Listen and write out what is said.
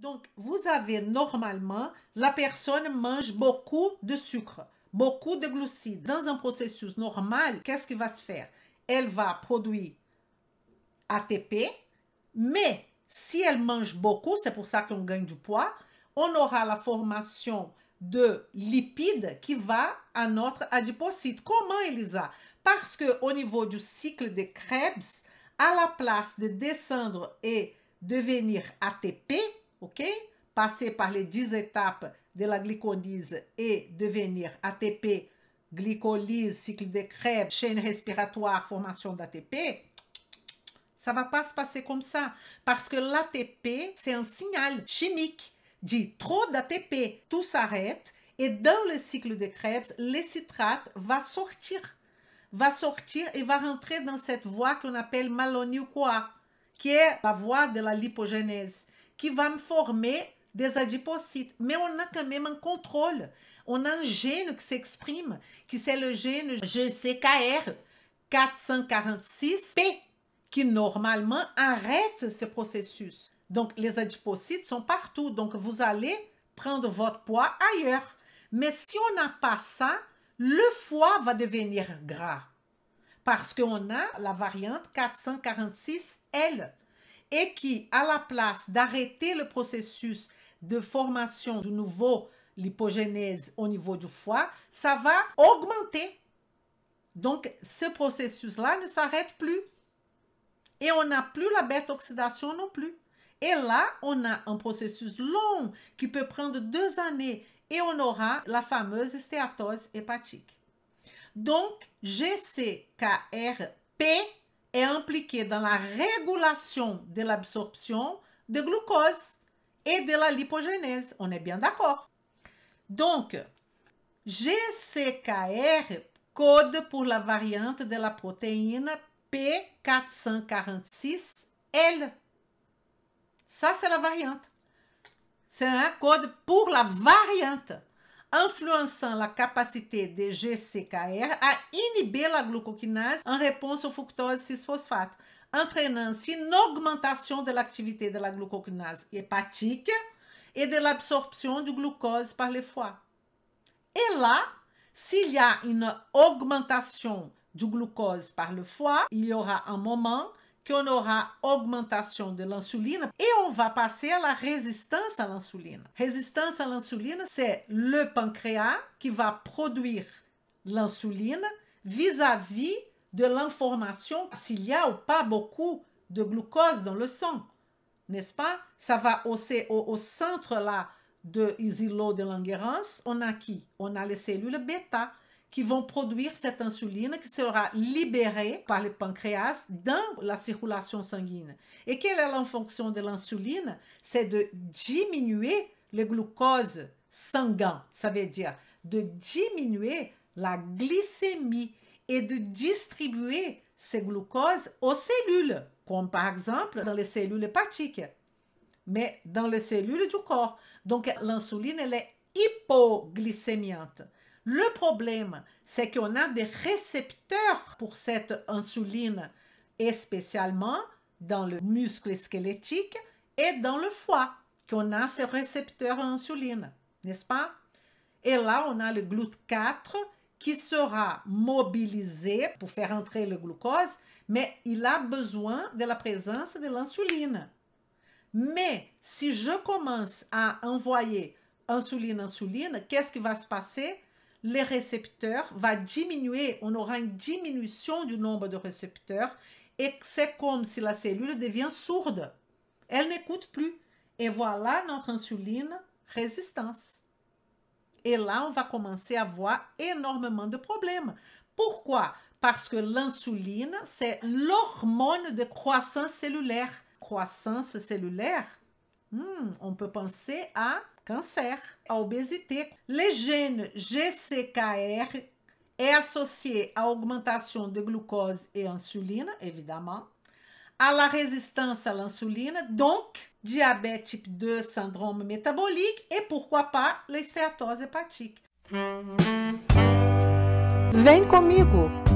Donc, vous avez normalement, la personne mange beaucoup de sucre, beaucoup de glucides. Dans un processus normal, qu'est-ce qui va se faire Elle va produire ATP, mais si elle mange beaucoup, c'est pour ça qu'on gagne du poids, on aura la formation de lipides qui va à notre adipocyte. Comment, Elisa Parce que au niveau du cycle de Krebs, à la place de descendre et devenir ATP, ok Passer par les 10 étapes de la glycolyse et devenir ATP, glycolyse, cycle de Krebs, chaîne respiratoire, formation d'ATP, ça va pas se passer comme ça. Parce que l'ATP, c'est un signal chimique. Dit trop d'ATP, tout s'arrête. Et dans le cycle de Krebs, les citrates va sortir. Va sortir et va rentrer dans cette voie qu'on appelle coa qui est la voie de la lipogénèse qui va me former des adipocytes. Mais on a quand même un contrôle. On a un gène qui s'exprime, qui c'est le gène GCKR 446P, qui normalement arrête ce processus. Donc les adipocytes sont partout, donc vous allez prendre votre poids ailleurs. Mais si on n'a pas ça, le foie va devenir gras parce qu'on a la variante 446L et qui, à la place d'arrêter le processus de formation du nouveau l'hypogénèse au niveau du foie, ça va augmenter. Donc, ce processus-là ne s'arrête plus. Et on n'a plus la bête oxydation non plus. Et là, on a un processus long qui peut prendre deux années et on aura la fameuse stéatose hépatique. Donc, GCKRP est impliqué dans la régulation de l'absorption de glucose et de la lipogénèse. On est bien d'accord. Donc, GCKR code pour la variante de la protéine P446L. Ça, c'est la variante. C'est un code pour la variante influençant la capacité des GCKR à inhiber la glucokinase en réponse au fructose 6-phosphate, entraînant une augmentation de l'activité de la glucokinase hépatique et de l'absorption du glucose par les foie. Et là, s'il y a une augmentation du glucose par le foie, il y aura un moment qu'on aura augmentation de l'insuline et on va passer à la résistance à l'insuline. Résistance à l'insuline, c'est le pancréas qui va produire l'insuline vis-à-vis de l'information s'il y a ou pas beaucoup de glucose dans le sang. N'est-ce pas? Ça va au, au centre là de l'isolo de Langerhans. On a qui? On a les cellules bêta qui vont produire cette insuline qui sera libérée par le pancréas dans la circulation sanguine. Et quelle est la fonction de l'insuline C'est de diminuer le glucose sanguin, ça veut dire de diminuer la glycémie et de distribuer ces glucose aux cellules, comme par exemple dans les cellules hépatiques, mais dans les cellules du corps. Donc l'insuline, elle est hypoglycémiante. Le problème, c'est qu'on a des récepteurs pour cette insuline, et spécialement dans le muscle squelettique et dans le foie, qu'on a ces récepteurs insuline, n'est-ce pas? Et là, on a le GLUT4 qui sera mobilisé pour faire entrer le glucose, mais il a besoin de la présence de l'insuline. Mais si je commence à envoyer insuline-insuline, qu'est-ce qui va se passer? les récepteurs va diminuer, on aura une diminution du nombre de récepteurs et c'est comme si la cellule devient sourde. Elle n'écoute plus. Et voilà notre insuline résistance. Et là, on va commencer à avoir énormément de problèmes. Pourquoi? Parce que l'insuline, c'est l'hormone de croissance cellulaire. Croissance cellulaire, hmm, on peut penser à câncer, obesidade, o Les GCKR é associado à augmentation de glucose e insulina, évidemment, à la résistance à l'insuline, donc diabète type 2, syndrome métabolique et pourquoi pas les stéatoses Vem comigo!